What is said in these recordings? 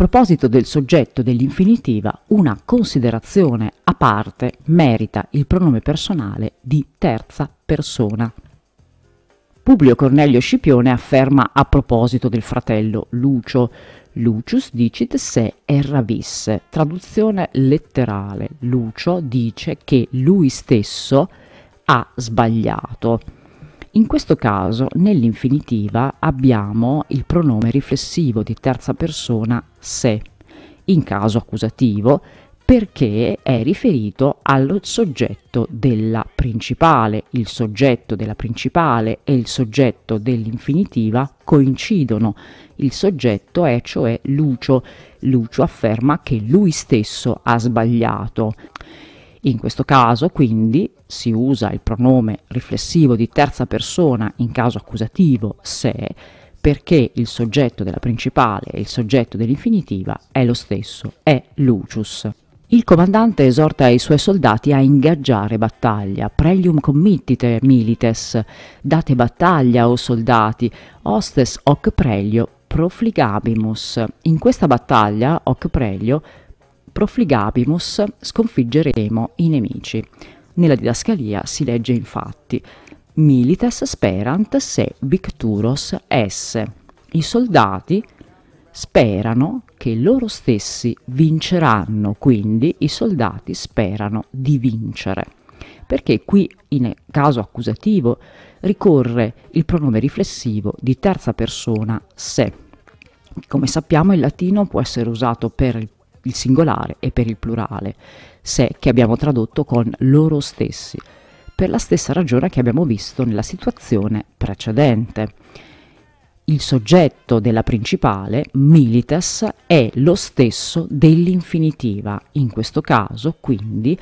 proposito del soggetto dell'infinitiva, una considerazione a parte merita il pronome personale di terza persona. Publio Cornelio Scipione afferma a proposito del fratello Lucio, Lucius dicit se erra traduzione letterale, Lucio dice che lui stesso ha sbagliato. In questo caso, nell'infinitiva, abbiamo il pronome riflessivo di terza persona se, in caso accusativo, perché è riferito al soggetto della principale. Il soggetto della principale e il soggetto dell'infinitiva coincidono. Il soggetto è cioè Lucio. Lucio afferma che lui stesso ha sbagliato. In questo caso, quindi, si usa il pronome riflessivo di terza persona in caso accusativo se perché il soggetto della principale e il soggetto dell'infinitiva è lo stesso, è Lucius. Il comandante esorta i suoi soldati a ingaggiare battaglia, prelium committite milites, date battaglia o soldati, hostes hoc prelio profligabimus. In questa battaglia hoc prelio profligabimus sconfiggeremo i nemici. Nella didascalia si legge infatti Milites sperant se victuros esse. I soldati sperano che loro stessi vinceranno, quindi i soldati sperano di vincere. Perché qui in caso accusativo ricorre il pronome riflessivo di terza persona se. Come sappiamo il latino può essere usato per il il singolare e per il plurale, se che abbiamo tradotto con loro stessi, per la stessa ragione che abbiamo visto nella situazione precedente. Il soggetto della principale, milites, è lo stesso dell'infinitiva. In questo caso, quindi,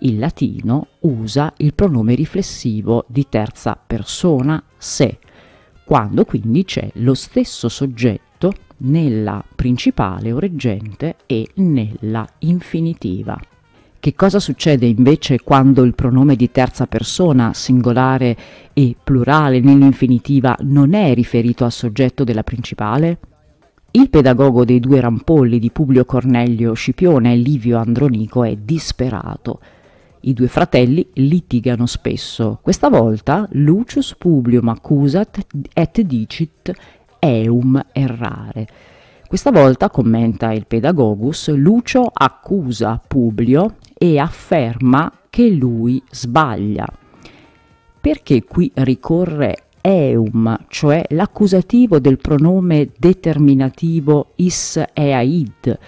il latino usa il pronome riflessivo di terza persona se, quando quindi c'è lo stesso soggetto nella principale o reggente e nella infinitiva. Che cosa succede invece quando il pronome di terza persona, singolare e plurale nell'infinitiva, non è riferito al soggetto della principale? Il pedagogo dei due rampolli di Publio Cornelio Scipione e Livio Andronico è disperato. I due fratelli litigano spesso. Questa volta Lucius Publium accusat et dicit eum errare questa volta, commenta il pedagogus, Lucio accusa Publio e afferma che lui sbaglia. Perché qui ricorre eum, cioè l'accusativo del pronome determinativo is ea id,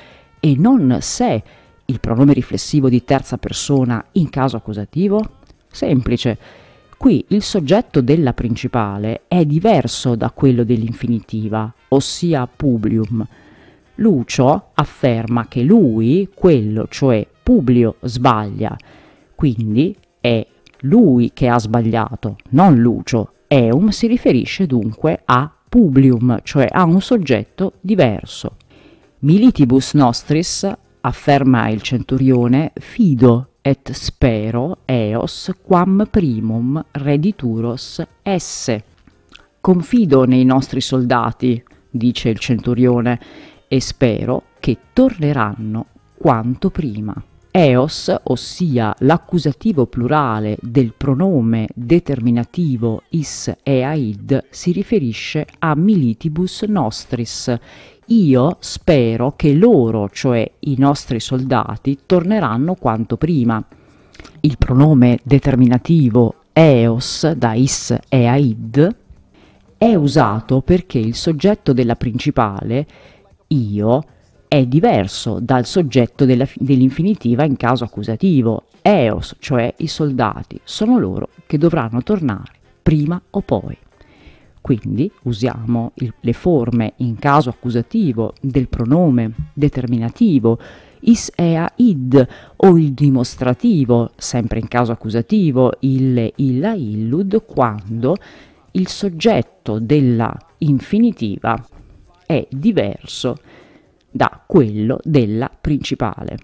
e non se, il pronome riflessivo di terza persona in caso accusativo? Semplice. Qui il soggetto della principale è diverso da quello dell'infinitiva, ossia Publium. Lucio afferma che lui, quello cioè Publio, sbaglia, quindi è lui che ha sbagliato, non Lucio. Eum si riferisce dunque a Publium, cioè a un soggetto diverso. Militibus nostris, afferma il centurione, fido, et spero eos quam primum redituros esse. Confido nei nostri soldati, dice il centurione, e spero che torneranno quanto prima. Eos, ossia l'accusativo plurale del pronome determinativo is eaid, si riferisce a militibus nostris, io spero che loro, cioè i nostri soldati, torneranno quanto prima. Il pronome determinativo eos da is e aid è usato perché il soggetto della principale, io, è diverso dal soggetto dell'infinitiva in caso accusativo. Eos, cioè i soldati, sono loro che dovranno tornare prima o poi. Quindi usiamo il, le forme in caso accusativo del pronome determinativo is ea id o il dimostrativo, sempre in caso accusativo, il illa illud quando il soggetto della infinitiva è diverso da quello della principale.